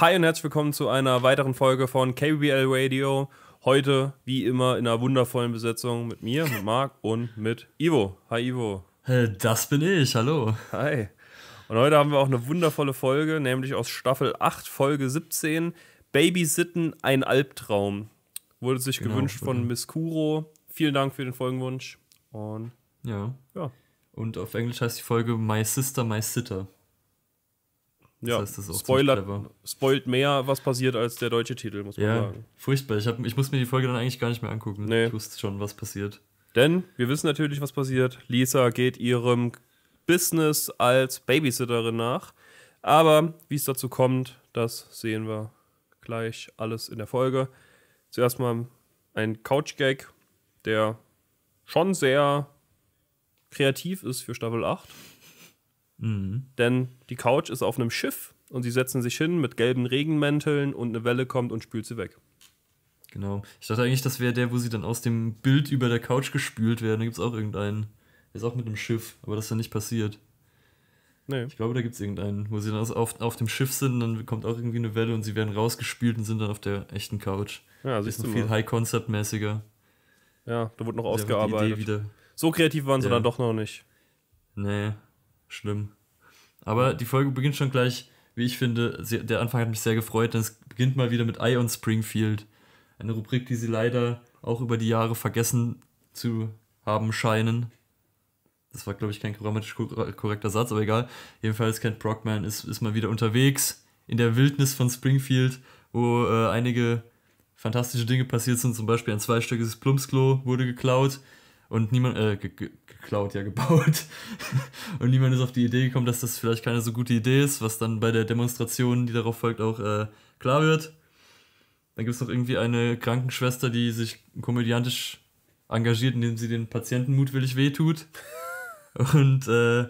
Hi und herzlich willkommen zu einer weiteren Folge von KBL Radio. Heute, wie immer, in einer wundervollen Besetzung mit mir, mit Marc und mit Ivo. Hi Ivo. Das bin ich, hallo. Hi. Und heute haben wir auch eine wundervolle Folge, nämlich aus Staffel 8, Folge 17, Babysitten, ein Albtraum. Wurde sich genau, gewünscht von Miss Kuro. Vielen Dank für den Folgenwunsch. Und ja. ja. Und auf Englisch heißt die Folge My Sister, My Sitter. Ja, das heißt, das spoilert, spoilt mehr, was passiert, als der deutsche Titel, muss man ja, sagen. Furchtbar. Ich, hab, ich muss mir die Folge dann eigentlich gar nicht mehr angucken. Nee. Ich wusste schon, was passiert. Denn wir wissen natürlich, was passiert. Lisa geht ihrem Business als Babysitterin nach. Aber wie es dazu kommt, das sehen wir gleich alles in der Folge. Zuerst mal ein Couch-Gag, der schon sehr kreativ ist für Staffel 8. Mhm. Denn die Couch ist auf einem Schiff und sie setzen sich hin mit gelben Regenmänteln und eine Welle kommt und spült sie weg. Genau. Ich dachte eigentlich, das wäre der, wo sie dann aus dem Bild über der Couch gespült werden. Da gibt es auch irgendeinen. Der ist auch mit einem Schiff, aber das ist ja nicht passiert. Nee. Ich glaube, da gibt es irgendeinen, wo sie dann auf, auf dem Schiff sind, dann kommt auch irgendwie eine Welle und sie werden rausgespült und sind dann auf der echten Couch. Ja, das ist noch viel High-Concept-mäßiger. Ja, da wurde noch ausgearbeitet. So kreativ waren sie dann doch noch nicht. Nee. Schlimm. Aber die Folge beginnt schon gleich, wie ich finde, sehr, der Anfang hat mich sehr gefreut, denn es beginnt mal wieder mit Eye on Springfield. Eine Rubrik, die sie leider auch über die Jahre vergessen zu haben scheinen. Das war, glaube ich, kein grammatisch korrekter Satz, aber egal. Jedenfalls, Kent Brockman ist, ist mal wieder unterwegs in der Wildnis von Springfield, wo äh, einige fantastische Dinge passiert sind. Zum Beispiel ein zweistöckiges Plumpsklo wurde geklaut und niemand, äh, ge ge geklaut, ja, gebaut. und niemand ist auf die Idee gekommen, dass das vielleicht keine so gute Idee ist, was dann bei der Demonstration, die darauf folgt, auch äh, klar wird. Dann gibt es noch irgendwie eine Krankenschwester, die sich komödiantisch engagiert, indem sie den Patienten mutwillig wehtut. Und äh,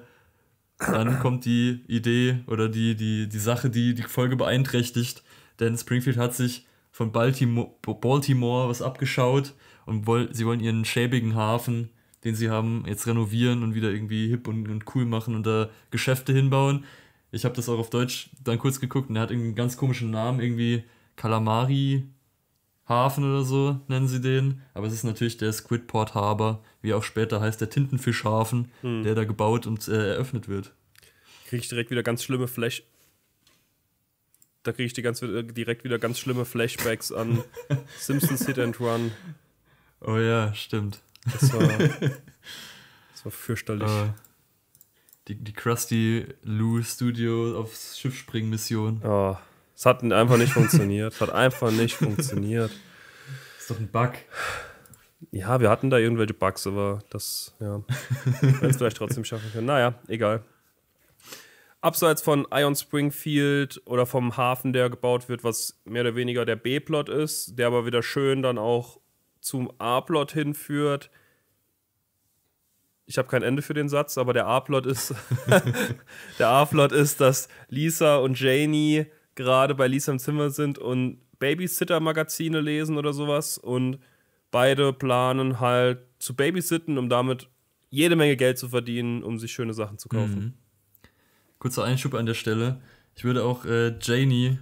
dann kommt die Idee oder die, die, die Sache, die die Folge beeinträchtigt. Denn Springfield hat sich von Baltimore, Baltimore was abgeschaut und woll, sie wollen ihren schäbigen Hafen, den sie haben, jetzt renovieren und wieder irgendwie hip und, und cool machen und da Geschäfte hinbauen. Ich habe das auch auf Deutsch dann kurz geguckt und er hat irgendwie einen ganz komischen Namen, irgendwie Kalamari Hafen oder so nennen sie den. Aber es ist natürlich der Squidport Harbor, wie auch später heißt, der Tintenfischhafen, hm. der da gebaut und äh, eröffnet wird. Kriege ich direkt wieder ganz schlimme Flash. Da kriege ich die ganz, äh, direkt wieder ganz schlimme Flashbacks an Simpsons Hit and Run. Oh ja, stimmt. Das war, das war fürchterlich. Uh, die, die Krusty Lou Studio auf Schiffspringen-Mission. Oh, ah. es hat einfach nicht funktioniert. Es hat einfach nicht funktioniert. Das Ist doch ein Bug. Ja, wir hatten da irgendwelche Bugs, aber das, ja. Wenn es vielleicht trotzdem schaffen können. Naja, egal. Abseits von Ion Springfield oder vom Hafen, der gebaut wird, was mehr oder weniger der B-Plot ist, der aber wieder schön dann auch zum A-Plot hinführt. Ich habe kein Ende für den Satz, aber der A-Plot ist, der A-Plot ist, dass Lisa und Janie gerade bei Lisa im Zimmer sind und Babysitter-Magazine lesen oder sowas und beide planen halt zu babysitten, um damit jede Menge Geld zu verdienen, um sich schöne Sachen zu kaufen. Mhm. Kurzer Einschub an der Stelle. Ich würde auch äh, Janie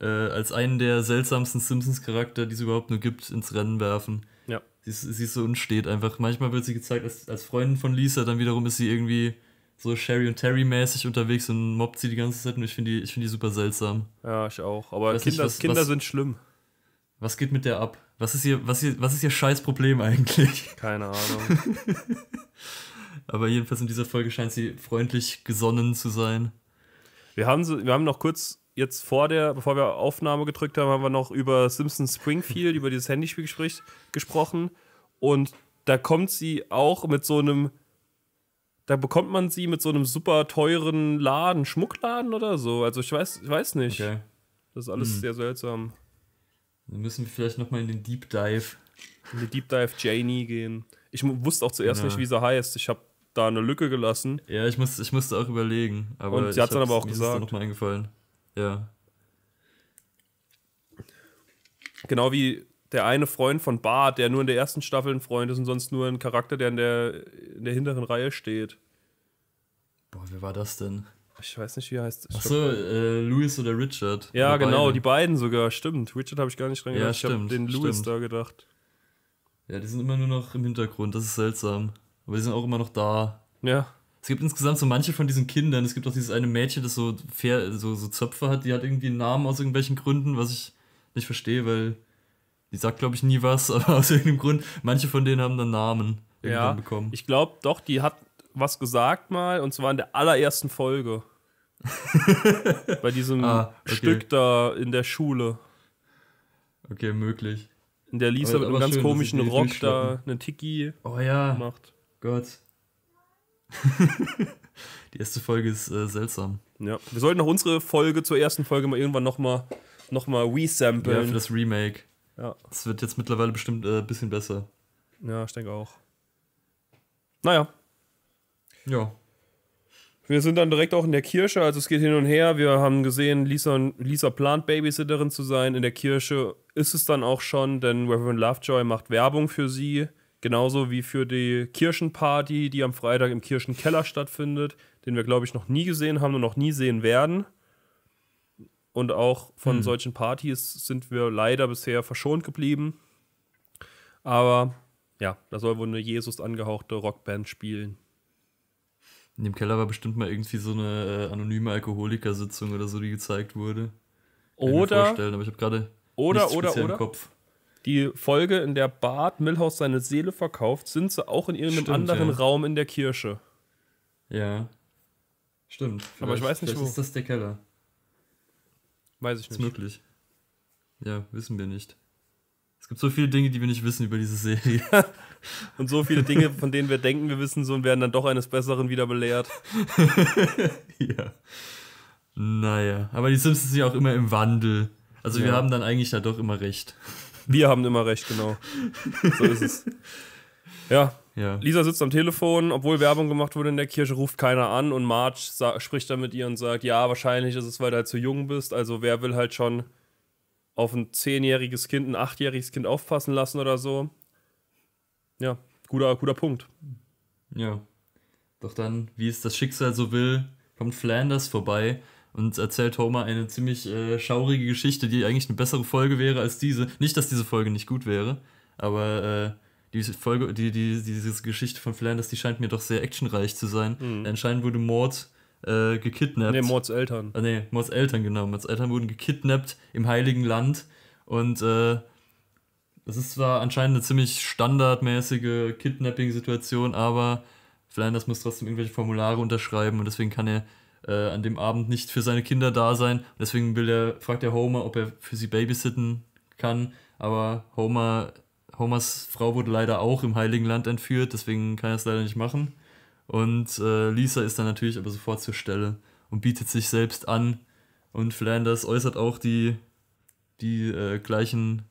äh, als einen der seltsamsten Simpsons-Charakter, die es überhaupt nur gibt, ins Rennen werfen. Ja. Sie ist, sie ist so unstet einfach. Manchmal wird sie gezeigt als, als Freundin von Lisa, dann wiederum ist sie irgendwie so Sherry und Terry mäßig unterwegs und mobbt sie die ganze Zeit und ich finde die, find die super seltsam. Ja, ich auch. Aber Kinder, nicht, was, Kinder was, sind schlimm. Was geht mit der ab? Was ist ihr, was ihr, was ist ihr scheiß Problem eigentlich? Keine Ahnung. Aber jedenfalls in dieser Folge scheint sie freundlich gesonnen zu sein. Wir haben, so, wir haben noch kurz jetzt vor der, bevor wir Aufnahme gedrückt haben, haben wir noch über Simpson Springfield, über dieses Handyspiel gespräch, gesprochen. Und da kommt sie auch mit so einem, da bekommt man sie mit so einem super teuren Laden, Schmuckladen oder so. Also ich weiß, ich weiß nicht. Okay. Das ist alles hm. sehr seltsam. Dann müssen wir vielleicht nochmal in den Deep Dive. In den Deep Dive Janie gehen. Ich wusste auch zuerst ja. nicht, wie sie heißt. Ich habe da eine Lücke gelassen. Ja, ich, muss, ich musste auch überlegen. Aber Und sie hat dann aber auch gesagt. Ist noch mal eingefallen. Ja. Genau wie der eine Freund von Bart, der nur in der ersten Staffel ein Freund ist und sonst nur ein Charakter, der in der, in der hinteren Reihe steht. Boah, wer war das denn? Ich weiß nicht, wie er heißt. Achso, äh, Louis oder Richard. Ja, oder genau, beide. die beiden sogar, stimmt. Richard habe ich gar nicht dran gedacht. Ja, stimmt, ich habe den Louis stimmt. da gedacht. Ja, die sind immer nur noch im Hintergrund, das ist seltsam. Aber die sind auch immer noch da. Ja. Es gibt insgesamt so manche von diesen Kindern. Es gibt auch dieses eine Mädchen, das so, Pfer so, so Zöpfe hat, die hat irgendwie einen Namen aus irgendwelchen Gründen, was ich nicht verstehe, weil die sagt, glaube ich, nie was, aber aus irgendeinem Grund. Manche von denen haben dann Namen ja, bekommen. Ich glaube doch, die hat was gesagt mal, und zwar in der allerersten Folge. Bei diesem ah, okay. Stück da in der Schule. Okay, möglich. In der Lisa aber, mit einem ganz schön, komischen Rock da einen Tiki oh, ja. macht. Gott. die erste Folge ist äh, seltsam. Ja, wir sollten auch unsere Folge zur ersten Folge mal irgendwann nochmal noch mal resamplen. Ja, für das Remake. Ja. Das wird jetzt mittlerweile bestimmt ein äh, bisschen besser. Ja, ich denke auch. Naja. Ja. Wir sind dann direkt auch in der Kirche, also es geht hin und her. Wir haben gesehen, Lisa, Lisa plant, Babysitterin zu sein. In der Kirche ist es dann auch schon, denn Reverend Lovejoy macht Werbung für sie. Genauso wie für die Kirchenparty, die am Freitag im Kirchenkeller stattfindet, den wir, glaube ich, noch nie gesehen haben und noch nie sehen werden. Und auch von hm. solchen Partys sind wir leider bisher verschont geblieben. Aber ja, da soll wohl eine Jesus angehauchte Rockband spielen. In dem Keller war bestimmt mal irgendwie so eine äh, anonyme Alkoholikersitzung oder so, die gezeigt wurde. Kann oder. Ich mir vorstellen, aber ich habe gerade. Oder, oder, oder. Im Kopf die Folge, in der Bart Milhouse seine Seele verkauft, sind sie auch in irgendeinem Stimmt, anderen ja. Raum in der Kirche. Ja. Stimmt. Aber ich weiß nicht, wo. ist das der Keller. Weiß ich nicht. Ist möglich. Ja, wissen wir nicht. Es gibt so viele Dinge, die wir nicht wissen über diese Serie. und so viele Dinge, von denen wir denken, wir wissen so und werden dann doch eines Besseren wieder belehrt. ja. Naja, aber die Simpsons sind ja auch immer im Wandel. Also ja. wir haben dann eigentlich da doch immer recht. Wir haben immer recht, genau. So ist es. Ja. ja. Lisa sitzt am Telefon, obwohl Werbung gemacht wurde in der Kirche, ruft keiner an und Marge spricht dann mit ihr und sagt: Ja, wahrscheinlich ist es, weil du halt zu jung bist. Also, wer will halt schon auf ein zehnjähriges Kind, ein achtjähriges Kind aufpassen lassen oder so? Ja, guter, guter Punkt. Ja. Doch dann, wie es das Schicksal so will, kommt Flanders vorbei und erzählt Homer eine ziemlich äh, schaurige Geschichte, die eigentlich eine bessere Folge wäre als diese. Nicht, dass diese Folge nicht gut wäre, aber äh, diese Folge, die, die, diese Geschichte von Flanders, die scheint mir doch sehr actionreich zu sein. Mhm. Anscheinend wurde Mord äh, gekidnappt. Nee, Mords Eltern. Ah, nee, Mords Eltern, genau. Mords Eltern wurden gekidnappt im Heiligen Land und äh, ist zwar anscheinend eine ziemlich standardmäßige Kidnapping-Situation, aber Flanders muss trotzdem irgendwelche Formulare unterschreiben und deswegen kann er äh, an dem Abend nicht für seine Kinder da sein. Deswegen will er, fragt er Homer, ob er für sie babysitten kann. Aber Homer, Homers Frau wurde leider auch im Heiligen Land entführt, deswegen kann er es leider nicht machen. Und äh, Lisa ist dann natürlich aber sofort zur Stelle und bietet sich selbst an. Und Flanders äußert auch die, die äh, gleichen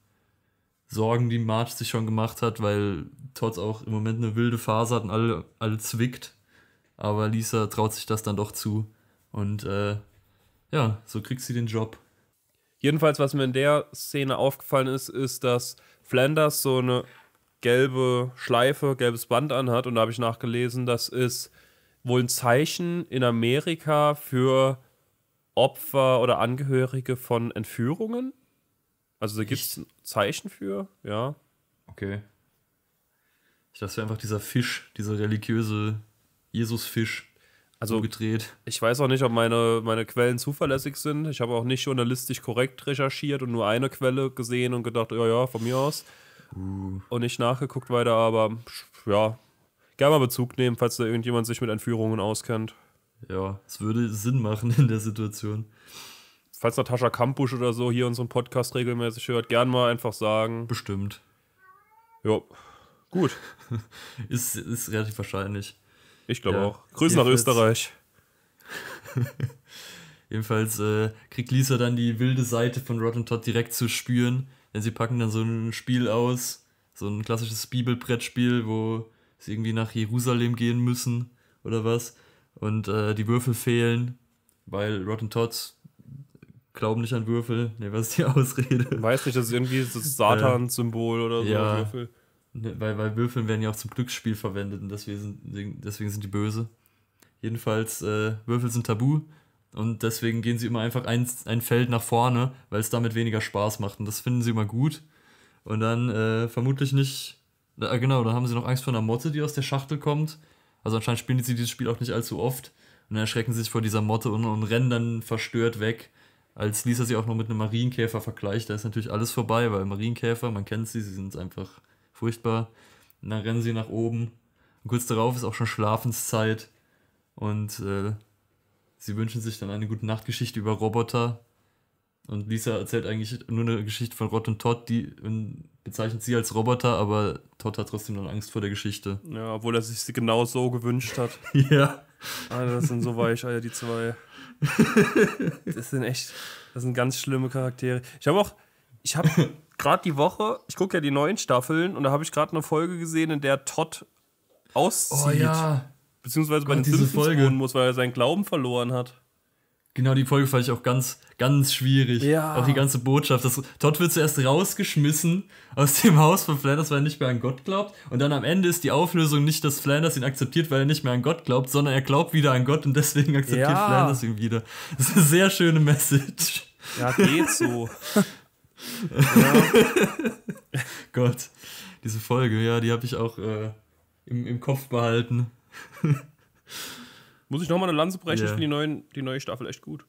Sorgen, die Marge sich schon gemacht hat, weil Todd auch im Moment eine wilde Phase hat und alle, alle zwickt. Aber Lisa traut sich das dann doch zu. Und äh, ja, so kriegt sie den Job. Jedenfalls, was mir in der Szene aufgefallen ist, ist, dass Flanders so eine gelbe Schleife, gelbes Band anhat. Und da habe ich nachgelesen, das ist wohl ein Zeichen in Amerika für Opfer oder Angehörige von Entführungen. Also da gibt es ein Zeichen für, ja. Okay. Ich dachte, das wäre einfach dieser Fisch, dieser religiöse Jesusfisch also gedreht. Ich weiß auch nicht, ob meine, meine Quellen zuverlässig sind. Ich habe auch nicht journalistisch korrekt recherchiert und nur eine Quelle gesehen und gedacht, ja, ja, von mir aus. Uh. Und nicht nachgeguckt weiter, aber ja, gerne mal Bezug nehmen, falls da irgendjemand sich mit Entführungen auskennt. Ja, es würde Sinn machen in der Situation. Falls Natascha Kampusch oder so hier unseren Podcast regelmäßig hört, gern mal einfach sagen. Bestimmt. Ja, Gut. ist, ist relativ wahrscheinlich. Ich glaube ja, auch. Grüße nach Österreich. jedenfalls äh, kriegt Lisa dann die wilde Seite von Rod und Todd direkt zu spüren, denn sie packen dann so ein Spiel aus, so ein klassisches Bibelbrettspiel, wo sie irgendwie nach Jerusalem gehen müssen oder was und äh, die Würfel fehlen, weil Rod und Todd glauben nicht an Würfel. Ne, was ist die Ausrede? Weiß nicht, das ist irgendwie das Satans-Symbol oder so. Ja, Würfel. Ne, weil, weil Würfeln werden ja auch zum Glücksspiel verwendet und deswegen sind, deswegen sind die böse. Jedenfalls, äh, Würfel sind tabu und deswegen gehen sie immer einfach ein, ein Feld nach vorne, weil es damit weniger Spaß macht und das finden sie immer gut. Und dann äh, vermutlich nicht, äh, genau, dann haben sie noch Angst vor einer Motte, die aus der Schachtel kommt. Also anscheinend spielen sie dieses Spiel auch nicht allzu oft und dann erschrecken sie sich vor dieser Motte und, und rennen dann verstört weg als Lisa sie auch noch mit einem Marienkäfer vergleicht, da ist natürlich alles vorbei, weil Marienkäfer, man kennt sie, sie sind einfach furchtbar. Und dann rennen sie nach oben. Und kurz darauf ist auch schon Schlafenszeit. Und äh, sie wünschen sich dann eine gute Nachtgeschichte über Roboter. Und Lisa erzählt eigentlich nur eine Geschichte von Rod und Todd, die bezeichnet sie als Roboter, aber Todd hat trotzdem dann Angst vor der Geschichte. Ja, obwohl er sich sie genau so gewünscht hat. ja. Alter, das sind so Weicheier, die zwei. das sind echt, das sind ganz schlimme Charaktere. Ich habe auch, ich habe gerade die Woche, ich gucke ja die neuen Staffeln und da habe ich gerade eine Folge gesehen, in der Todd auszieht. Oh ja. Beziehungsweise Gott, bei den Simpsons Folge. wohnen muss, weil er seinen Glauben verloren hat. Genau, die Folge fand ich auch ganz, ganz schwierig. Ja. Auch die ganze Botschaft. Das, Todd wird zuerst rausgeschmissen aus dem Haus von Flanders, weil er nicht mehr an Gott glaubt. Und dann am Ende ist die Auflösung nicht, dass Flanders ihn akzeptiert, weil er nicht mehr an Gott glaubt, sondern er glaubt wieder an Gott und deswegen akzeptiert ja. Flanders ihn wieder. Das ist eine sehr schöne Message. Ja, geht so. Ja. Gott, diese Folge, ja, die habe ich auch äh, im, im Kopf behalten. Muss ich nochmal eine Lanze brechen? Yeah. Ich finde die, die neue Staffel echt gut.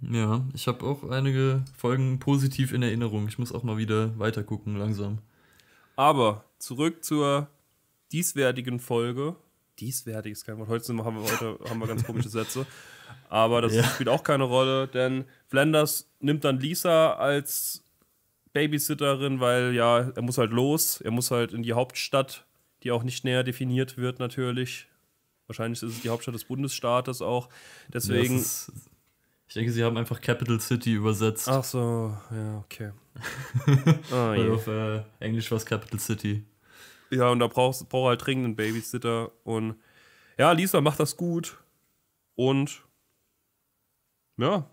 Ja, ich habe auch einige Folgen positiv in Erinnerung. Ich muss auch mal wieder weitergucken, langsam. Aber zurück zur dieswertigen Folge. Dieswertig ist kein Wort. Heute haben wir, heute haben wir ganz komische Sätze. Aber das ja. spielt auch keine Rolle, denn Flanders nimmt dann Lisa als Babysitterin, weil ja, er muss halt los, er muss halt in die Hauptstadt, die auch nicht näher definiert wird natürlich. Wahrscheinlich ist es die Hauptstadt des Bundesstaates auch. Deswegen. ist, ich denke, sie haben einfach Capital City übersetzt. Ach so, ja, okay. ah, weil auf äh, Englisch war es Capital City. Ja, und da braucht brauch halt dringend einen Babysitter. Und ja, Lisa macht das gut. Und ja,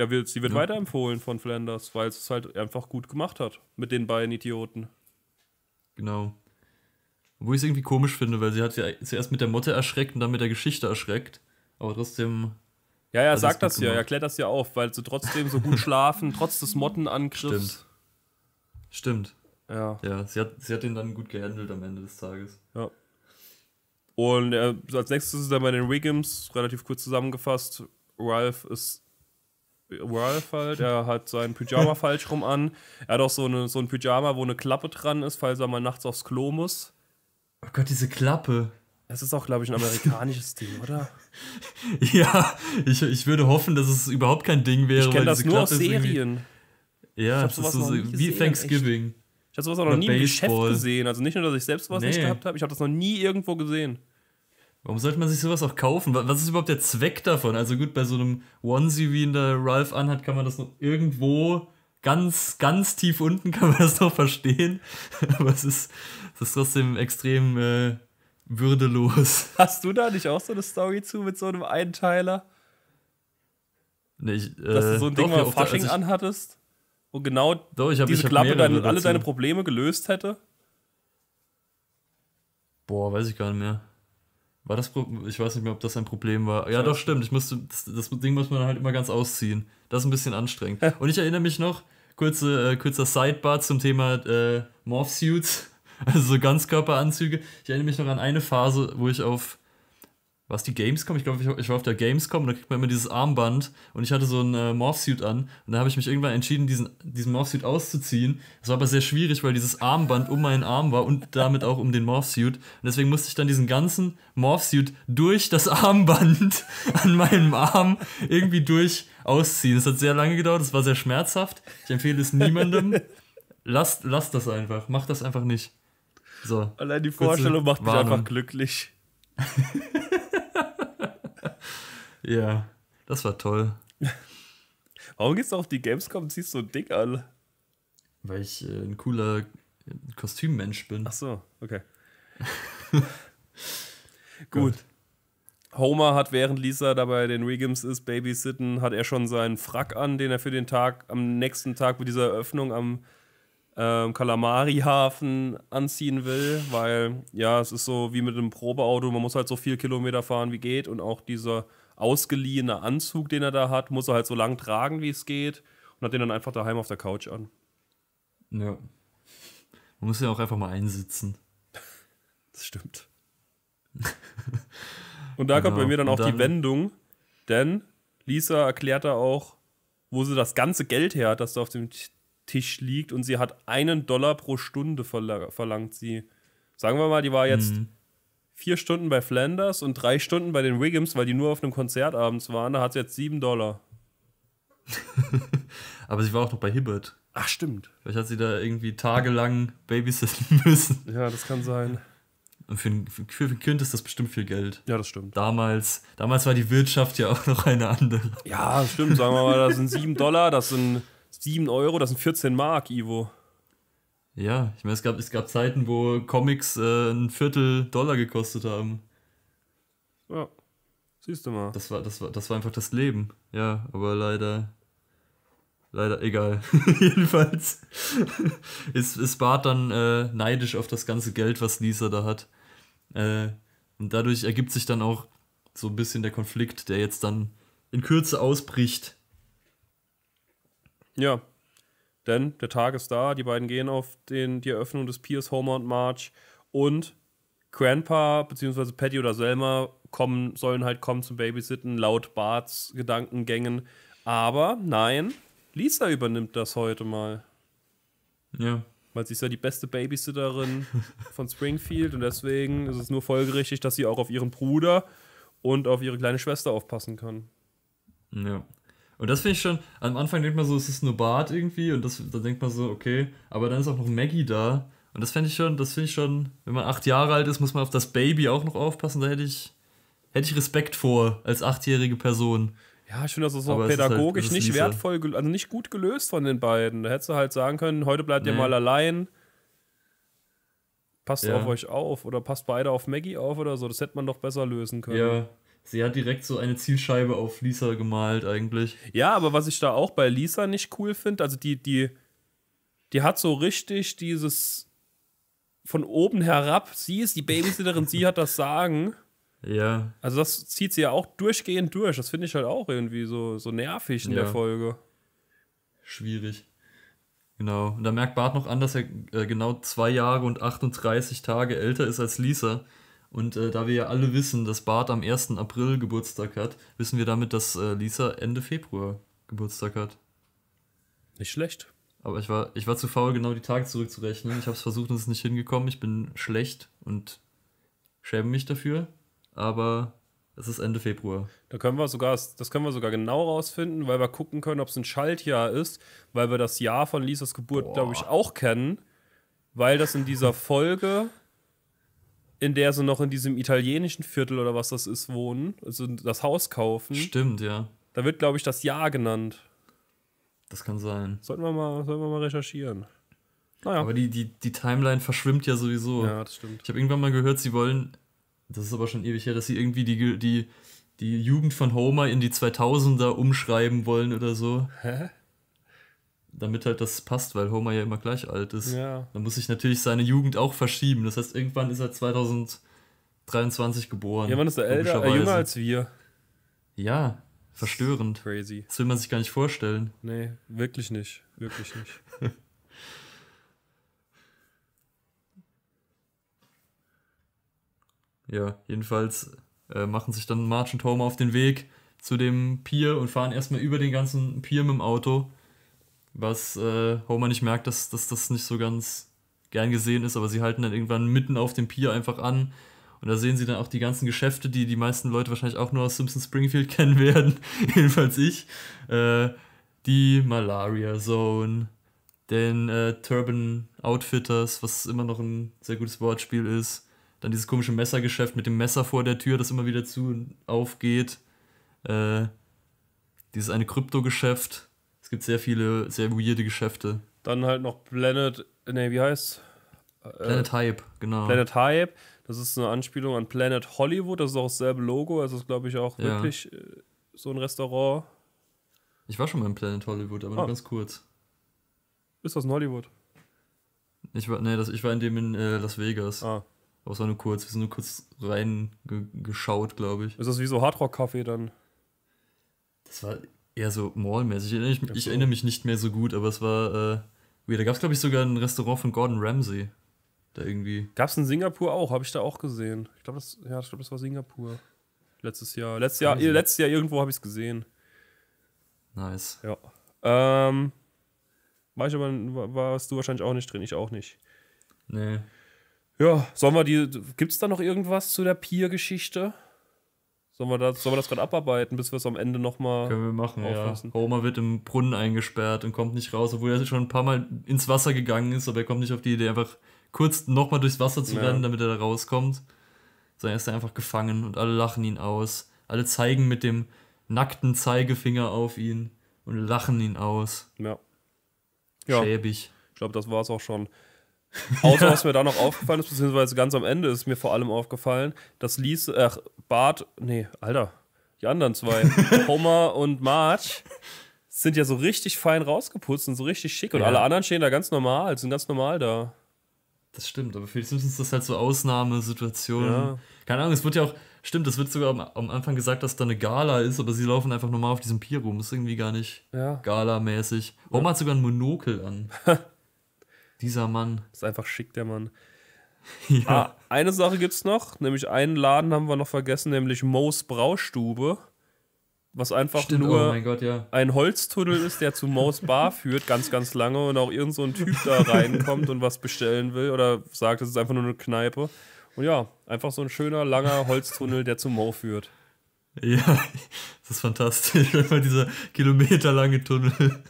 er will, sie wird ja. weiterempfohlen von Flanders, weil es halt einfach gut gemacht hat mit den beiden Idioten. Genau. Wo ich es irgendwie komisch finde, weil sie hat ja zuerst mit der Motte erschreckt und dann mit der Geschichte erschreckt. Aber trotzdem. Ja, ja, sagt das ja, erklärt das ja auf, weil sie trotzdem so gut schlafen, trotz des Mottenangriffs. Stimmt. Stimmt. Ja. Ja, sie hat, sie hat ihn dann gut gehandelt am Ende des Tages. Ja. Und äh, als nächstes ist er bei den Wiggums, relativ kurz zusammengefasst, Ralph ist Wildfall, halt, er hat seinen Pyjama falsch rum an. Er hat auch so, eine, so ein Pyjama, wo eine Klappe dran ist, falls er mal nachts aufs Klo muss. Oh Gott, diese Klappe. Das ist auch, glaube ich, ein amerikanisches Ding, oder? Ja, ich, ich würde hoffen, dass es überhaupt kein Ding wäre. Ich kenne das nur Klappe aus Serien. Ja, das ist so wie gesehen, Thanksgiving. Echt. Ich habe sowas auch noch nie Baseball. im Geschäft gesehen. Also nicht nur, dass ich selbst was nee. nicht gehabt habe, ich habe das noch nie irgendwo gesehen. Warum sollte man sich sowas auch kaufen? Was ist überhaupt der Zweck davon? Also gut, bei so einem Onesie, wie ihn der Ralph anhat, kann man das noch irgendwo ganz, ganz tief unten kann man das noch verstehen. Aber es ist, es ist trotzdem extrem äh, würdelos. Hast du da nicht auch so eine Story zu mit so einem Einteiler? Nee, ich, äh, Dass du so ein Ding doch, mal also Fasching also anhattest und genau doch, hab, diese Klappe deine, alle deine Probleme gelöst hätte? Boah, weiß ich gar nicht mehr. War das Ich weiß nicht mehr, ob das ein Problem war. Ja, doch, stimmt. Ich musste, das, das Ding muss man halt immer ganz ausziehen. Das ist ein bisschen anstrengend. Und ich erinnere mich noch, kurze, äh, kurzer Sidebar zum Thema äh, Morph-Suits, also so Ganzkörperanzüge. Ich erinnere mich noch an eine Phase, wo ich auf was die Gamescom? Ich glaube, ich, ich, war auf der Gamescom und da kriegt man immer dieses Armband und ich hatte so ein äh, Morphsuit an und da habe ich mich irgendwann entschieden, diesen, diesen Morphsuit auszuziehen. Das war aber sehr schwierig, weil dieses Armband um meinen Arm war und damit auch um den Morphsuit. Und deswegen musste ich dann diesen ganzen Morphsuit durch das Armband an meinem Arm irgendwie durch ausziehen. Es hat sehr lange gedauert, es war sehr schmerzhaft. Ich empfehle es niemandem. Lasst, lasst das einfach, macht das einfach nicht. So. Allein die Vorstellung macht mich Warnung. einfach glücklich. Ja, das war toll. Warum gehst du auf die Gamescom und ziehst so dick an? Weil ich äh, ein cooler Kostümmensch bin. Ach so, okay. Gut. Homer hat während Lisa dabei den Regims ist babysitten, hat er schon seinen Frack an, den er für den Tag am nächsten Tag mit dieser Eröffnung am ähm, Kalamari-Hafen anziehen will, weil ja, es ist so wie mit einem Probeauto, man muss halt so viel Kilometer fahren wie geht und auch dieser ausgeliehener Anzug, den er da hat, muss er halt so lang tragen, wie es geht und hat den dann einfach daheim auf der Couch an. Ja. Man muss ja auch einfach mal einsitzen. Das stimmt. und da genau. kommt bei genau. mir dann auch dann die Wendung, denn Lisa erklärt da auch, wo sie das ganze Geld her hat, das da auf dem Tisch liegt und sie hat einen Dollar pro Stunde verlangt sie. Sagen wir mal, die war jetzt mhm vier Stunden bei Flanders und drei Stunden bei den Wiggums, weil die nur auf einem Konzert abends waren. Da hat sie jetzt sieben Dollar. Aber sie war auch noch bei Hibbert. Ach, stimmt. Vielleicht hat sie da irgendwie tagelang babysitten müssen. Ja, das kann sein. Und für ein, für ein, Kind ist das bestimmt viel Geld. Ja, das stimmt. Damals, damals war die Wirtschaft ja auch noch eine andere. Ja, stimmt. Sagen wir mal, das sind sieben Dollar, das sind sieben Euro, das sind 14 Mark, Ivo. Ja, ich meine, es gab, es gab Zeiten, wo Comics äh, ein Viertel Dollar gekostet haben. Ja, siehst du mal. Das war, das war, das war einfach das Leben. Ja, aber leider. Leider, egal. Jedenfalls ist, ist Bart dann äh, neidisch auf das ganze Geld, was Lisa da hat. Äh, und dadurch ergibt sich dann auch so ein bisschen der Konflikt, der jetzt dann in Kürze ausbricht. Ja, denn der Tag ist da, die beiden gehen auf den, die Eröffnung des Piers Homeward March und Grandpa bzw. Patty oder Selma kommen, sollen halt kommen zum Babysitten, laut Barts Gedankengängen. Aber nein, Lisa übernimmt das heute mal. Ja. Weil sie ist ja die beste Babysitterin von Springfield und deswegen ist es nur folgerichtig, dass sie auch auf ihren Bruder und auf ihre kleine Schwester aufpassen kann. Ja. Und das finde ich schon, am Anfang denkt man so, es ist nur Bart irgendwie und das, dann denkt man so, okay, aber dann ist auch noch Maggie da. Und das fände ich schon, das finde ich schon, wenn man acht Jahre alt ist, muss man auf das Baby auch noch aufpassen. Da hätte ich, hätte ich Respekt vor als achtjährige Person. Ja, ich finde, das ist auch aber pädagogisch ist halt, ist nicht wertvoll, also nicht gut gelöst von den beiden. Da hättest du halt sagen können, heute bleibt nee. ihr mal allein. Passt ja. auf euch auf oder passt beide auf Maggie auf oder so. Das hätte man doch besser lösen können. Ja, Sie hat direkt so eine Zielscheibe auf Lisa gemalt, eigentlich. Ja, aber was ich da auch bei Lisa nicht cool finde, also die, die, die hat so richtig dieses von oben herab, sie ist die Babysitterin, sie hat das Sagen. Ja. Also das zieht sie ja auch durchgehend durch. Das finde ich halt auch irgendwie so, so nervig in ja. der Folge. Schwierig. Genau. Und da merkt Bart noch an, dass er äh, genau zwei Jahre und 38 Tage älter ist als Lisa. Und äh, da wir ja alle wissen, dass Bart am 1. April Geburtstag hat, wissen wir damit, dass äh, Lisa Ende Februar Geburtstag hat. Nicht schlecht. Aber ich war, ich war zu faul, genau die Tage zurückzurechnen. Ich habe es versucht und es ist nicht hingekommen. Ich bin schlecht und schäme mich dafür. Aber es ist Ende Februar. Da können wir sogar, das können wir sogar genau rausfinden, weil wir gucken können, ob es ein Schaltjahr ist, weil wir das Jahr von Lisas Geburt, glaube ich, auch kennen, weil das in dieser Folge in der sie noch in diesem italienischen Viertel oder was das ist wohnen, also das Haus kaufen. Stimmt, ja. Da wird, glaube ich, das Jahr genannt. Das kann sein. Sollten wir mal, sollten wir mal recherchieren. Naja. Aber die, die, die Timeline verschwimmt ja sowieso. Ja, das stimmt. Ich habe irgendwann mal gehört, sie wollen, das ist aber schon ewig her, dass sie irgendwie die, die, die Jugend von Homer in die 2000er umschreiben wollen oder so. Hä? damit halt das passt, weil Homer ja immer gleich alt ist. Ja. Dann muss ich natürlich seine Jugend auch verschieben. Das heißt, irgendwann ist er 2023 geboren. Ja, man ist er älter, äh, jünger als wir. Ja, verstörend. crazy. Das will man sich gar nicht vorstellen. Nee, wirklich nicht. Wirklich nicht. ja, jedenfalls äh, machen sich dann March und Homer auf den Weg zu dem Pier und fahren erstmal über den ganzen Pier mit dem Auto was äh, Homer nicht merkt, dass, dass das nicht so ganz gern gesehen ist, aber sie halten dann irgendwann mitten auf dem Pier einfach an. Und da sehen sie dann auch die ganzen Geschäfte, die die meisten Leute wahrscheinlich auch nur aus Simpson Springfield kennen werden, jedenfalls ich. Äh, die Malaria Zone, den äh, Turban Outfitters, was immer noch ein sehr gutes Wortspiel ist. Dann dieses komische Messergeschäft mit dem Messer vor der Tür, das immer wieder zu und aufgeht. Äh, dieses eine Kryptogeschäft gibt sehr viele, sehr weirde Geschäfte. Dann halt noch Planet, ne, wie heißt äh, Planet äh, Hype, genau. Planet Hype, das ist eine Anspielung an Planet Hollywood, das ist auch dasselbe Logo, also ist, glaube ich, auch ja. wirklich äh, so ein Restaurant. Ich war schon mal in Planet Hollywood, aber ah. nur ganz kurz. Ist das in Hollywood? Ich war, nee, das, ich war in dem in äh, Las Vegas. Ah. Aber es war nur kurz, wir sind nur kurz reingeschaut, ge glaube ich. Ist das wie so Hardrock-Café dann? Das war eher so mallmäßig. Ich, erinnere mich, ich erinnere mich nicht mehr so gut, aber es war äh, weird. Da gab es, glaube ich, sogar ein Restaurant von Gordon Ramsay. Da irgendwie. Gab es in Singapur auch, habe ich da auch gesehen. Ich glaube, das, ja, glaub, das war Singapur. Letztes Jahr. Letztes Jahr, Wahnsinn. letztes Jahr irgendwo habe ich es gesehen. Nice. Ja. Ähm, war ich aber, warst du wahrscheinlich auch nicht drin, ich auch nicht. Nee. Ja, sollen wir die. Gibt es da noch irgendwas zu der Pier-Geschichte? Sollen wir das, sollen das gerade abarbeiten, bis wir es am Ende nochmal. Können wir machen, auflassen? ja. Homer wird im Brunnen eingesperrt und kommt nicht raus, obwohl er schon ein paar Mal ins Wasser gegangen ist, aber er kommt nicht auf die Idee, einfach kurz nochmal durchs Wasser zu ja. rennen, damit er da rauskommt. Sondern er ist einfach gefangen und alle lachen ihn aus. Alle zeigen mit dem nackten Zeigefinger auf ihn und lachen ihn aus. Ja. ja. Schäbig. Ich glaube, das war es auch schon. Außer was mir da noch aufgefallen ist, beziehungsweise ganz am Ende ist mir vor allem aufgefallen, dass Lisa, ach, Bart, nee, Alter, die anderen zwei, Homer und Marge, sind ja so richtig fein rausgeputzt und so richtig schick. Und ja. alle anderen stehen da ganz normal, sind ganz normal da. Das stimmt, aber für die Simpsons ist das halt so Ausnahmesituationen. Ja. Keine Ahnung, es wird ja auch, stimmt, es wird sogar am, am, Anfang gesagt, dass da eine Gala ist, aber sie laufen einfach normal auf diesem Pier rum. Ist irgendwie gar nicht ja. Gala-mäßig. Homer ja. hat sogar ein Monokel an. Dieser Mann. Ist einfach schick, der Mann. Ja. Ah, eine Sache gibt's noch, nämlich einen Laden haben wir noch vergessen, nämlich Moes Braustube. Was einfach Stimmt, nur oh Gott, ja. ein Holztunnel ist, der zu Moes Bar führt, ganz, ganz lange und auch irgend so ein Typ da reinkommt und was bestellen will oder sagt, es ist einfach nur eine Kneipe. Und ja, einfach so ein schöner, langer Holztunnel, der zu Mo führt. Ja, das ist fantastisch. Einfach dieser kilometerlange Tunnel.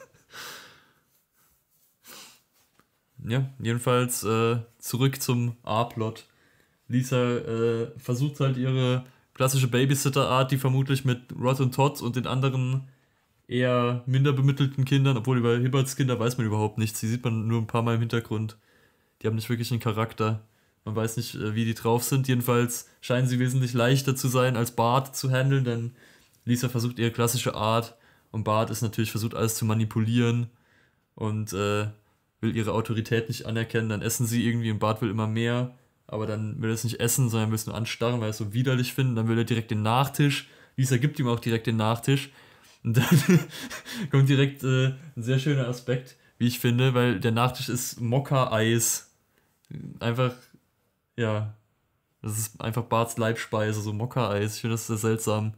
ja, jedenfalls äh, zurück zum A-Plot. Lisa äh, versucht halt ihre klassische Babysitter-Art, die vermutlich mit Rod und Todd und den anderen eher minder bemittelten Kindern, obwohl über Hibberts Kinder weiß man überhaupt nichts, die sieht man nur ein paar Mal im Hintergrund. Die haben nicht wirklich einen Charakter. Man weiß nicht, äh, wie die drauf sind. Jedenfalls scheinen sie wesentlich leichter zu sein, als Bart zu handeln, denn Lisa versucht ihre klassische Art und Bart ist natürlich versucht, alles zu manipulieren und äh, will ihre Autorität nicht anerkennen, dann essen sie irgendwie und Bart will immer mehr, aber dann will er es nicht essen, sondern müssen anstarren, weil er es so widerlich findet, dann will er direkt den Nachtisch, Lisa gibt ihm auch direkt den Nachtisch und dann kommt direkt äh, ein sehr schöner Aspekt, wie ich finde, weil der Nachtisch ist Mokka-Eis, einfach, ja, das ist einfach Barts Leibspeise, so Mokka-Eis, ich finde das sehr seltsam.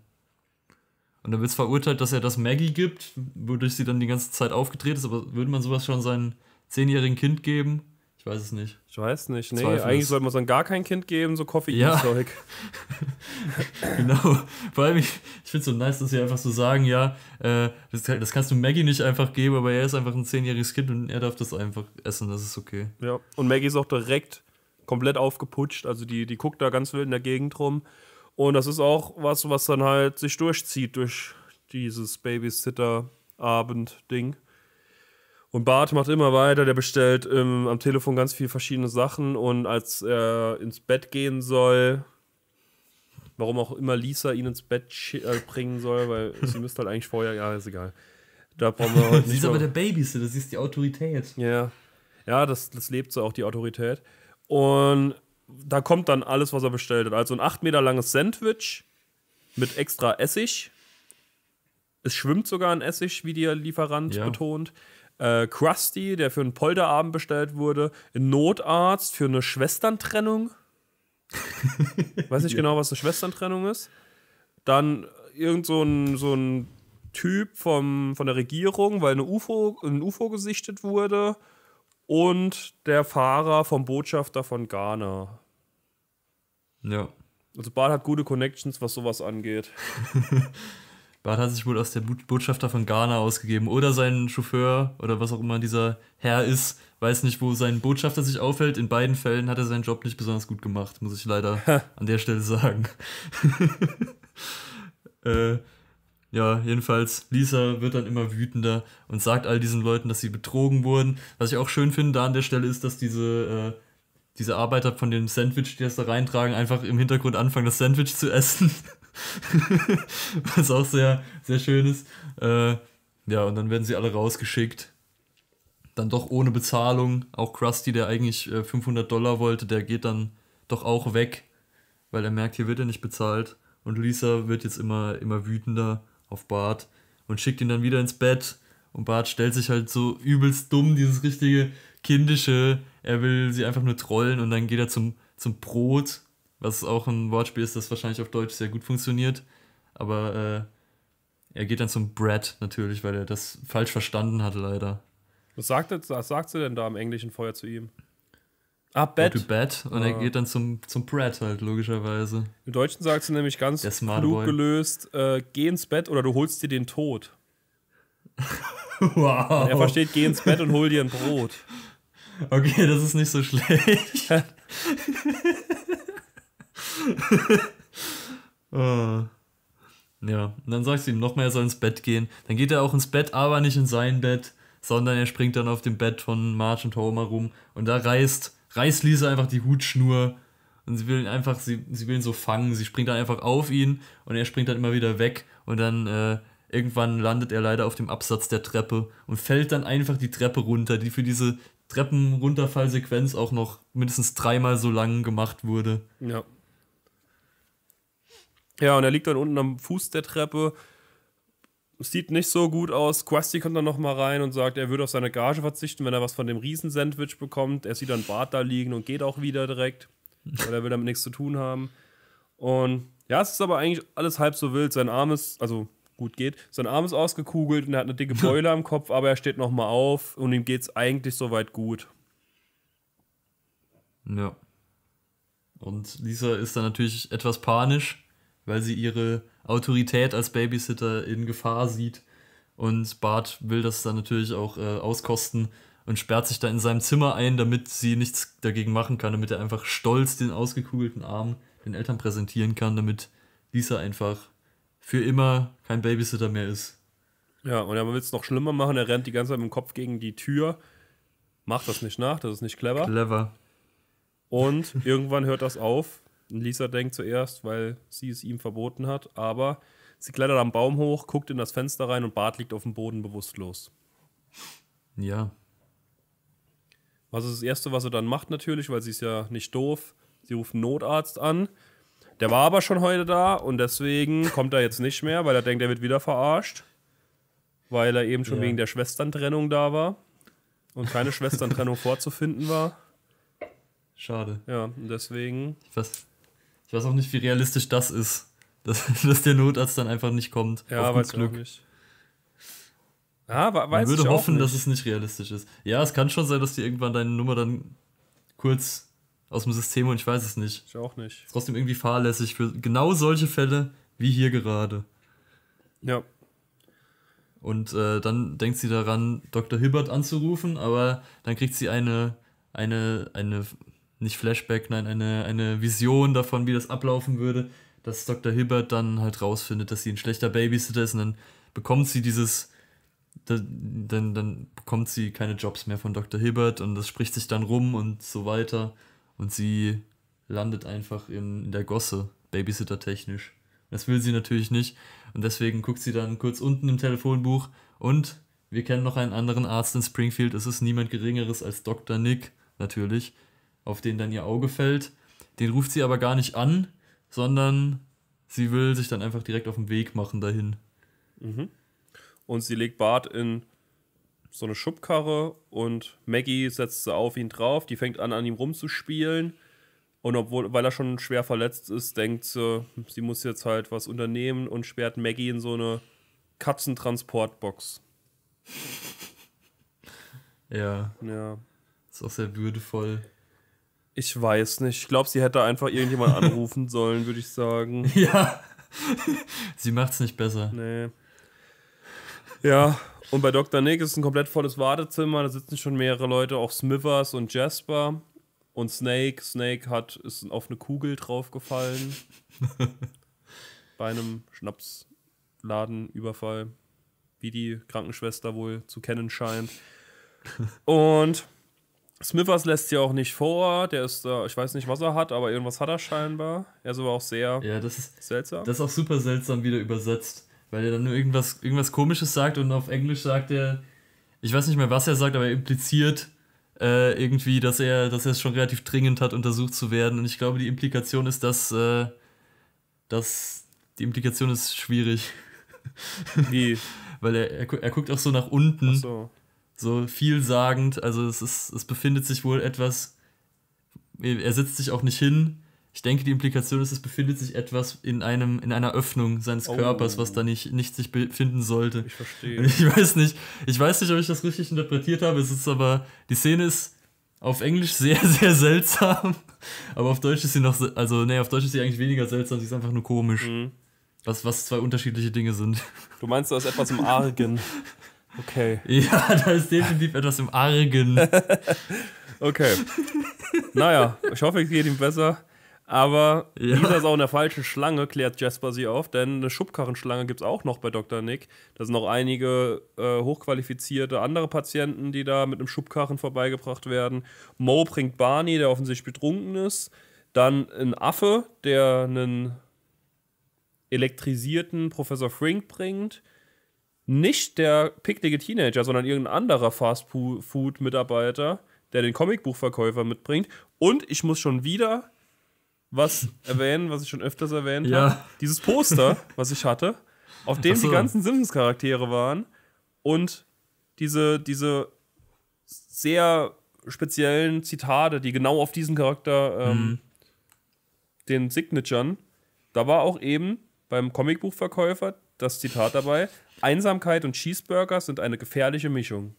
Und dann wird es verurteilt, dass er das Maggie gibt, wodurch sie dann die ganze Zeit aufgedreht ist, aber würde man sowas schon seinen zehnjährigen Kind geben? Ich weiß es nicht. Ich weiß nicht. Nee, Zweifel eigentlich ist. sollte man dann gar kein Kind geben, so Koffeinzeug. Ja. genau. Vor allem, ich, ich finde es so nice, dass sie einfach so sagen, ja, äh, das, das, kannst du Maggie nicht einfach geben, aber er ist einfach ein zehnjähriges Kind und er darf das einfach essen, das ist okay. Ja, und Maggie ist auch direkt komplett aufgeputscht, also die, die guckt da ganz wild in der Gegend rum. Und das ist auch was, was dann halt sich durchzieht durch dieses Babysitter-Abend-Ding. Und Bart macht immer weiter, der bestellt ähm, am Telefon ganz viele verschiedene Sachen und als er ins Bett gehen soll, warum auch immer Lisa ihn ins Bett äh, bringen soll, weil sie müsste halt eigentlich vorher, ja, ist egal. Da brauchen wir Sie ist aber der Babysitter, sie ist die Autorität. Ja, ja das, das lebt so auch, die Autorität. Und da kommt dann alles, was er bestellt hat. Also ein 8 Meter langes Sandwich mit extra Essig. Es schwimmt sogar ein Essig, wie der Lieferant ja. betont äh, Krusty, der für einen Polterabend bestellt wurde, ein Notarzt für eine Schwesterntrennung. Weiß nicht ja. genau, was eine Schwesterntrennung ist. Dann irgend so ein, so ein Typ vom, von der Regierung, weil eine UFO, ein UFO gesichtet wurde. Und der Fahrer vom Botschafter von Ghana. Ja. Also Bart hat gute Connections, was sowas angeht. Bart hat sich wohl aus der Botschafter von Ghana ausgegeben oder sein Chauffeur oder was auch immer dieser Herr ist, weiß nicht, wo sein Botschafter sich aufhält. In beiden Fällen hat er seinen Job nicht besonders gut gemacht, muss ich leider an der Stelle sagen. äh, ja, jedenfalls, Lisa wird dann immer wütender und sagt all diesen Leuten, dass sie betrogen wurden. Was ich auch schön finde da an der Stelle ist, dass diese, äh, diese Arbeiter von dem Sandwich, die das da reintragen, einfach im Hintergrund anfangen, das Sandwich zu essen. Was auch sehr, sehr schön ist. Äh, ja, und dann werden sie alle rausgeschickt. Dann doch ohne Bezahlung. Auch Krusty, der eigentlich äh, 500 Dollar wollte, der geht dann doch auch weg, weil er merkt, hier wird er nicht bezahlt. Und Lisa wird jetzt immer, immer wütender auf Bart und schickt ihn dann wieder ins Bett. Und Bart stellt sich halt so übelst dumm, dieses richtige kindische. Er will sie einfach nur trollen und dann geht er zum, zum Brot was auch ein Wortspiel ist, das wahrscheinlich auf Deutsch sehr gut funktioniert. Aber äh, er geht dann zum Brett natürlich, weil er das falsch verstanden hat, leider. Was sagt, er, was sagt sie denn da im Englischen vorher zu ihm? Ah, Bett. Go to bed. Und ah. er geht dann zum, zum Brad halt, logischerweise. Im Deutschen sagt sie nämlich ganz klug gelöst: äh, Geh ins Bett oder du holst dir den Tod. wow. er versteht: Geh ins Bett und hol dir ein Brot. Okay, das ist nicht so schlecht. Oh. Ja, und dann sagst du ihm nochmal, er soll ins Bett gehen. Dann geht er auch ins Bett, aber nicht in sein Bett, sondern er springt dann auf dem Bett von Marge und Homer rum und da reißt, reißt Lisa einfach die Hutschnur und sie will ihn einfach, sie, sie will ihn so fangen. Sie springt dann einfach auf ihn und er springt dann immer wieder weg und dann äh, irgendwann landet er leider auf dem Absatz der Treppe und fällt dann einfach die Treppe runter, die für diese Treppenrunterfallsequenz auch noch mindestens dreimal so lang gemacht wurde. Ja. Ja, und er liegt dann unten am Fuß der Treppe. Sieht nicht so gut aus. Krusty kommt dann nochmal rein und sagt, er würde auf seine Gage verzichten, wenn er was von dem Riesensandwich bekommt. Er sieht dann Bart da liegen und geht auch wieder direkt, weil er will damit nichts zu tun haben. Und ja, es ist aber eigentlich alles halb so wild. Sein Arm ist, also gut geht, sein Arm ist ausgekugelt und er hat eine dicke Beule am Kopf, aber er steht nochmal auf und ihm geht es eigentlich soweit gut. Ja. Und Lisa ist dann natürlich etwas panisch weil sie ihre Autorität als Babysitter in Gefahr sieht. Und Bart will das dann natürlich auch äh, auskosten und sperrt sich da in seinem Zimmer ein, damit sie nichts dagegen machen kann, damit er einfach stolz den ausgekugelten Arm den Eltern präsentieren kann, damit Lisa einfach für immer kein Babysitter mehr ist. Ja, und er will es noch schlimmer machen, er rennt die ganze Zeit mit dem Kopf gegen die Tür, macht das nicht nach, das ist nicht clever. Clever. Und irgendwann hört das auf, Lisa denkt zuerst, weil sie es ihm verboten hat, aber sie klettert am Baum hoch, guckt in das Fenster rein und Bart liegt auf dem Boden bewusstlos. Ja. Was ist das Erste, was er dann macht natürlich, weil sie ist ja nicht doof. Sie ruft einen Notarzt an. Der war aber schon heute da und deswegen kommt er jetzt nicht mehr, weil er denkt, er wird wieder verarscht. Weil er eben schon ja. wegen der Schwesterntrennung da war und keine Schwesterntrennung vorzufinden war. Schade. Ja, und deswegen. Was? Ich weiß auch nicht, wie realistisch das ist, dass, dass der Notarzt dann einfach nicht kommt. Ja, weiß Glück. Auch nicht. Ja, weiß Man würde hoffen, nicht. dass es nicht realistisch ist. Ja, es kann schon sein, dass die irgendwann deine Nummer dann kurz aus dem System und ich weiß es nicht. Ich auch nicht. Ist trotzdem irgendwie fahrlässig für genau solche Fälle wie hier gerade. Ja. Und äh, dann denkt sie daran, Dr. Hibbert anzurufen, aber dann kriegt sie eine, eine, eine nicht Flashback, nein, eine, eine Vision davon, wie das ablaufen würde, dass Dr. Hibbert dann halt rausfindet, dass sie ein schlechter Babysitter ist und dann bekommt sie dieses, dann, dann bekommt sie keine Jobs mehr von Dr. Hibbert und das spricht sich dann rum und so weiter und sie landet einfach in, in der Gosse, Babysitter technisch. Das will sie natürlich nicht und deswegen guckt sie dann kurz unten im Telefonbuch und wir kennen noch einen anderen Arzt in Springfield, es ist niemand geringeres als Dr. Nick natürlich auf den dann ihr Auge fällt. Den ruft sie aber gar nicht an, sondern sie will sich dann einfach direkt auf den Weg machen dahin. Mhm. Und sie legt Bart in so eine Schubkarre und Maggie setzt sie auf ihn drauf. Die fängt an, an ihm rumzuspielen. Und obwohl, weil er schon schwer verletzt ist, denkt sie, hm, sie muss jetzt halt was unternehmen und sperrt Maggie in so eine Katzentransportbox. Ja. Ja. Ist auch sehr würdevoll. Ich weiß nicht. Ich glaube, sie hätte einfach irgendjemand anrufen sollen, würde ich sagen. Ja. sie macht es nicht besser. Nee. Ja, und bei Dr. Nick ist ein komplett volles Wartezimmer. Da sitzen schon mehrere Leute, auch Smithers und Jasper. Und Snake, Snake hat, ist auf eine Kugel draufgefallen. bei einem Schnapsladenüberfall, wie die Krankenschwester wohl zu kennen scheint. Und Smithers lässt sie auch nicht vor, der ist da, ich weiß nicht, was er hat, aber irgendwas hat er scheinbar. Er ist aber auch sehr ja, das ist, seltsam. Das ist auch super seltsam wieder übersetzt, weil er dann nur irgendwas, irgendwas Komisches sagt und auf Englisch sagt er, ich weiß nicht mehr, was er sagt, aber er impliziert äh, irgendwie, dass er, dass er es schon relativ dringend hat, untersucht zu werden. Und ich glaube, die Implikation ist, dass, äh, dass die Implikation ist schwierig. Wie? weil er, er, er guckt auch so nach unten. So so vielsagend. Also es ist, es befindet sich wohl etwas. Er setzt sich auch nicht hin. Ich denke, die Implikation ist, es befindet sich etwas in einem, in einer Öffnung seines oh. Körpers, was da nicht, nicht sich befinden sollte. Ich verstehe. ich weiß nicht, ich weiß nicht, ob ich das richtig interpretiert habe. Es ist aber, die Szene ist auf Englisch sehr, sehr seltsam. Aber auf Deutsch ist sie noch, also nee, auf Deutsch ist sie eigentlich weniger seltsam, sie ist einfach nur komisch. Mhm. Was, was zwei unterschiedliche Dinge sind. Du meinst, da ist etwas im Argen. Okay. Ja, da ist definitiv etwas im Argen. okay. Naja, ich hoffe, es geht ihm besser. Aber ja. Lisa ist auch in der falschen Schlange, klärt Jasper sie auf, denn eine Schubkarrenschlange gibt es auch noch bei Dr. Nick. Da sind noch einige äh, hochqualifizierte andere Patienten, die da mit einem Schubkarren vorbeigebracht werden. Mo bringt Barney, der offensichtlich betrunken ist. Dann ein Affe, der einen elektrisierten Professor Frink bringt nicht der picklige Teenager, sondern irgendein anderer Fast-Food-Mitarbeiter, der den Comicbuchverkäufer mitbringt. Und ich muss schon wieder was erwähnen, was ich schon öfters erwähnt ja. habe. Dieses Poster, was ich hatte, auf dem so. die ganzen Simpsons-Charaktere waren und diese, diese sehr speziellen Zitate, die genau auf diesen Charakter, ähm, mhm. den Signaturen, da war auch eben beim Comicbuchverkäufer das Zitat dabei. Einsamkeit und Cheeseburger sind eine gefährliche Mischung.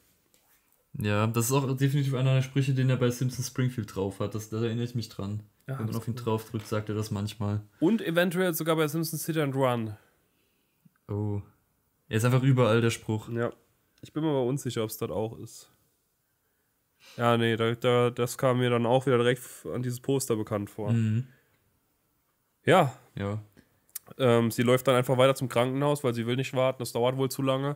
Ja, das ist auch definitiv einer der Sprüche, den er bei Simpson Springfield drauf hat. Das, da erinnere ich mich dran. Ja, Wenn man auf ihn drauf drückt, sagt er das manchmal. Und eventuell sogar bei Simpsons Sit and Run. Oh. Er ist einfach überall der Spruch. Ja. Ich bin mir aber unsicher, ob es dort auch ist. Ja, nee, da, da, das kam mir dann auch wieder direkt an dieses Poster bekannt vor. Mhm. Ja. Ja. Ähm, sie läuft dann einfach weiter zum Krankenhaus, weil sie will nicht warten, das dauert wohl zu lange.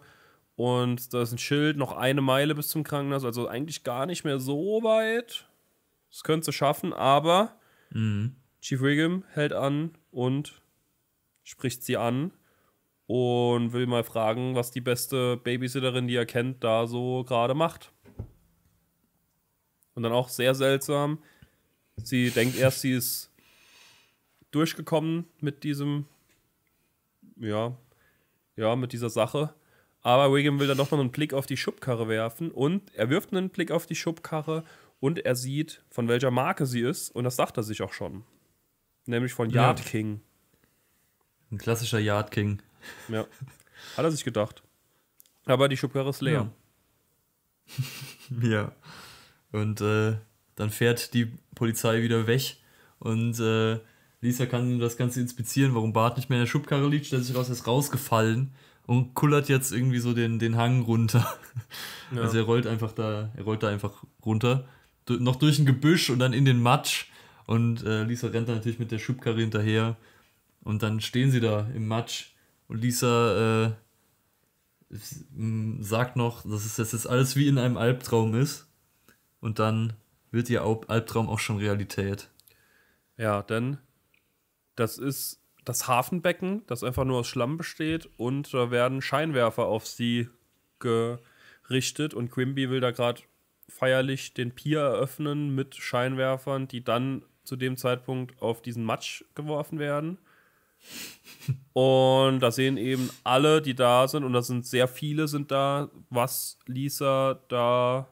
Und da ist ein Schild, noch eine Meile bis zum Krankenhaus, also eigentlich gar nicht mehr so weit. Das könnte sie schaffen, aber mhm. Chief Wiggum hält an und spricht sie an und will mal fragen, was die beste Babysitterin, die er kennt, da so gerade macht. Und dann auch sehr seltsam. Sie denkt erst, sie ist durchgekommen mit diesem ja, ja, mit dieser Sache. Aber Wiggum will dann doch noch einen Blick auf die Schubkarre werfen und er wirft einen Blick auf die Schubkarre und er sieht, von welcher Marke sie ist und das sagt er sich auch schon. Nämlich von Yard ja. King. Ein klassischer Yard King. Ja. Hat er sich gedacht. Aber die Schubkarre ist leer. Ja. ja. Und äh, dann fährt die Polizei wieder weg und äh, Lisa kann das Ganze inspizieren, warum Bart nicht mehr in der Schubkarre liegt, stellt sich raus, er ist rausgefallen und kullert jetzt irgendwie so den, den Hang runter. Ja. Also er rollt einfach da, er rollt da einfach runter, du, noch durch ein Gebüsch und dann in den Matsch. Und äh, Lisa rennt dann natürlich mit der Schubkarre hinterher. Und dann stehen sie da im Matsch. Und Lisa äh, sagt noch, dass es, jetzt alles wie in einem Albtraum ist. Und dann wird ihr Albtraum auch schon Realität. Ja, denn das ist das Hafenbecken, das einfach nur aus Schlamm besteht und da werden Scheinwerfer auf sie gerichtet und Quimby will da gerade feierlich den Pier eröffnen mit Scheinwerfern, die dann zu dem Zeitpunkt auf diesen Matsch geworfen werden. und da sehen eben alle, die da sind, und da sind sehr viele sind da, was Lisa da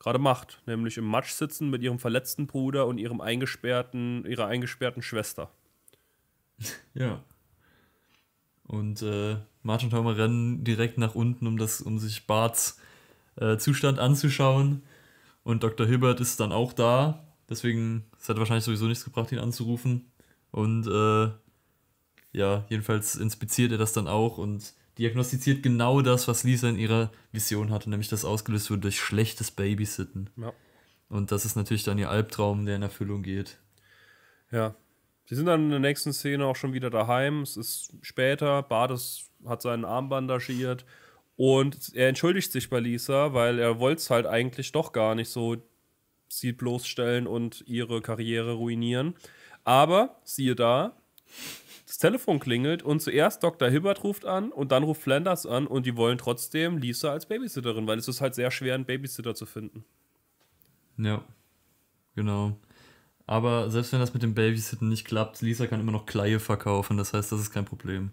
gerade macht, nämlich im Matsch sitzen mit ihrem verletzten Bruder und ihrem eingesperrten, ihrer eingesperrten Schwester. Ja. Und äh, Martin und Homer rennen direkt nach unten, um, das, um sich Barts äh, Zustand anzuschauen. Und Dr. Hibbert ist dann auch da. Deswegen, es hat wahrscheinlich sowieso nichts gebracht, ihn anzurufen. Und äh, ja, jedenfalls inspiziert er das dann auch und diagnostiziert genau das, was Lisa in ihrer Vision hatte, nämlich dass ausgelöst wurde durch schlechtes Babysitten. Ja. Und das ist natürlich dann ihr Albtraum, der in Erfüllung geht. Ja, Sie sind dann in der nächsten Szene auch schon wieder daheim. Es ist später. Bades hat seinen Arm bandagiert. Und er entschuldigt sich bei Lisa, weil er wollte es halt eigentlich doch gar nicht so sie bloßstellen und ihre Karriere ruinieren. Aber siehe da, das Telefon klingelt und zuerst Dr. Hibbert ruft an und dann ruft Flanders an und die wollen trotzdem Lisa als Babysitterin, weil es ist halt sehr schwer, einen Babysitter zu finden. Ja, genau. Aber selbst wenn das mit dem Babysitten nicht klappt, Lisa kann immer noch Kleie verkaufen. Das heißt, das ist kein Problem.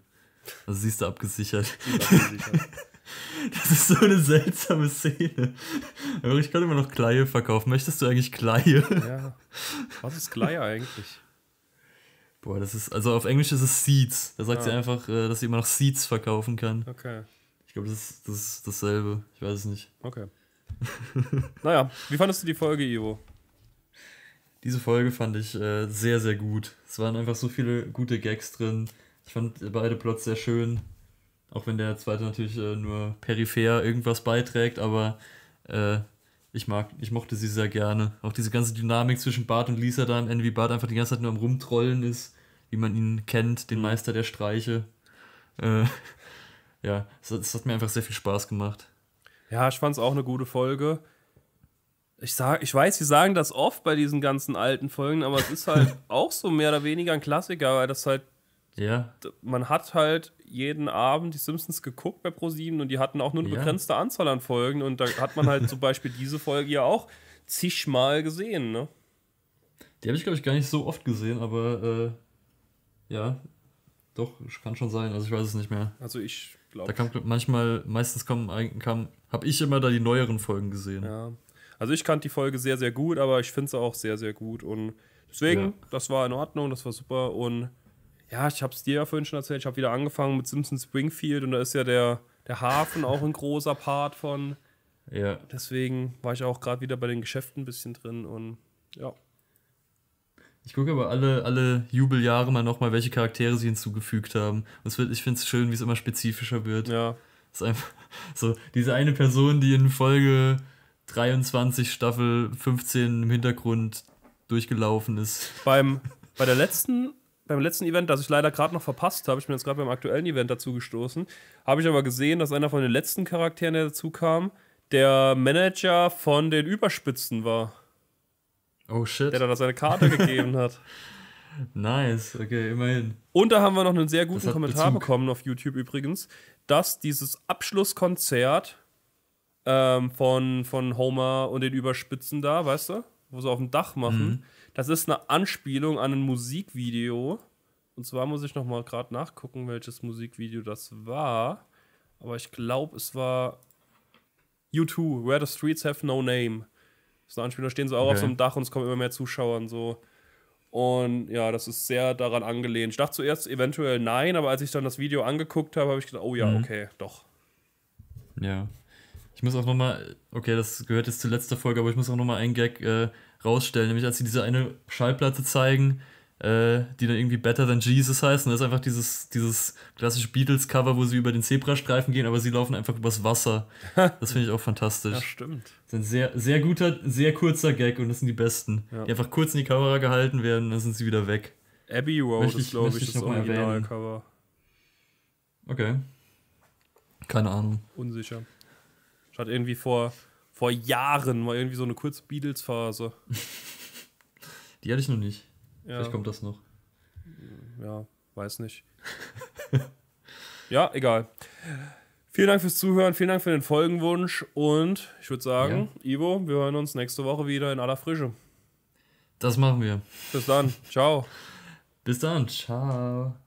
Also sie ist da abgesichert. Das ist so eine seltsame Szene. Aber ich kann immer noch Kleie verkaufen. Möchtest du eigentlich Kleie? Ja. Was ist Kleie eigentlich? Boah, das ist, also auf Englisch ist es Seeds. Da sagt ah. sie einfach, äh, dass sie immer noch Seeds verkaufen kann. Okay. Ich glaube, das das ist dasselbe. Ich weiß es nicht. Okay. naja, wie fandest du die Folge, Ivo? diese Folge fand ich äh, sehr, sehr gut. Es waren einfach so viele gute Gags drin. Ich fand beide Plots sehr schön. Auch wenn der zweite natürlich äh, nur peripher irgendwas beiträgt, aber äh, ich, mag, ich mochte sie sehr gerne. Auch diese ganze Dynamik zwischen Bart und Lisa da am Ende, wie Bart einfach die ganze Zeit nur am Rumtrollen ist, wie man ihn kennt, den mhm. Meister der Streiche. Äh, ja, es, es hat mir einfach sehr viel Spaß gemacht. Ja, ich fand es auch eine gute Folge ich, sag, ich weiß, sie sagen das oft bei diesen ganzen alten Folgen, aber es ist halt auch so mehr oder weniger ein Klassiker, weil das halt. Ja. Man hat halt jeden Abend die Simpsons geguckt bei ProSieben und die hatten auch nur eine ja. begrenzte Anzahl an Folgen und da hat man halt zum Beispiel diese Folge ja auch zigmal gesehen, ne? Die habe ich, glaube ich, gar nicht so oft gesehen, aber äh, ja, doch, kann schon sein. Also ich weiß es nicht mehr. Also ich glaube. Da kam manchmal, meistens kommen, kam, habe ich immer da die neueren Folgen gesehen. Ja. Also ich kannte die Folge sehr, sehr gut, aber ich finde sie auch sehr, sehr gut. Und deswegen, ja. das war in Ordnung, das war super. Und ja, ich habe es dir ja vorhin schon erzählt, ich habe wieder angefangen mit Simpsons Springfield und da ist ja der, der Hafen auch ein großer Part von. Ja. Deswegen war ich auch gerade wieder bei den Geschäften ein bisschen drin und ja. Ich gucke aber alle, alle Jubeljahre mal nochmal, welche Charaktere sie hinzugefügt haben. Das wird, ich finde es schön, wie es immer spezifischer wird. Ja. Das ist einfach so, diese eine Person, die in Folge 23 Staffel 15 im Hintergrund durchgelaufen ist. Beim, bei der letzten, beim letzten Event, das ich leider gerade noch verpasst habe, ich bin jetzt gerade beim aktuellen Event dazu gestoßen, habe ich aber gesehen, dass einer von den letzten Charakteren, der dazu kam, der Manager von den Überspitzen war. Oh shit. Der da seine Karte gegeben hat. Nice, okay, immerhin. Und da haben wir noch einen sehr guten Kommentar Bezug. bekommen auf YouTube übrigens, dass dieses Abschlusskonzert ähm, von, von Homer und den Überspitzen da, weißt du? Wo sie auf dem Dach machen. Mhm. Das ist eine Anspielung an ein Musikvideo. Und zwar muss ich noch mal gerade nachgucken, welches Musikvideo das war. Aber ich glaube, es war U2, Where the Streets Have No Name. Das ist eine Anspielung, da stehen sie auch okay. auf so einem Dach und es kommen immer mehr Zuschauer und so. Und ja, das ist sehr daran angelehnt. Ich dachte zuerst eventuell nein, aber als ich dann das Video angeguckt habe, habe ich gedacht, oh ja, mhm. okay, doch. Ja. Ich muss auch nochmal, okay, das gehört jetzt zur letzten Folge, aber ich muss auch nochmal einen Gag äh, rausstellen, nämlich als sie diese eine Schallplatte zeigen, äh, die dann irgendwie Better Than Jesus heißt. Und das ist einfach dieses, dieses klassische Beatles-Cover, wo sie über den Zebrastreifen gehen, aber sie laufen einfach übers Wasser. Das finde ich auch fantastisch. Ja, stimmt. Das ist ein sehr, sehr guter, sehr kurzer Gag und das sind die besten. Ja. Die einfach kurz in die Kamera gehalten werden und dann sind sie wieder weg. Abbey Road möchte ich, ist, glaube ich, ich das Original-Cover. Okay. Keine Ahnung. Unsicher. Ich irgendwie vor, vor Jahren mal irgendwie so eine kurze Beatles-Phase. Die hatte ich noch nicht. Ja. Vielleicht kommt das noch. Ja, weiß nicht. ja, egal. Vielen Dank fürs Zuhören, vielen Dank für den Folgenwunsch und ich würde sagen, ja. Ivo, wir hören uns nächste Woche wieder in aller Frische. Das machen wir. Bis dann. Ciao. Bis dann. Ciao.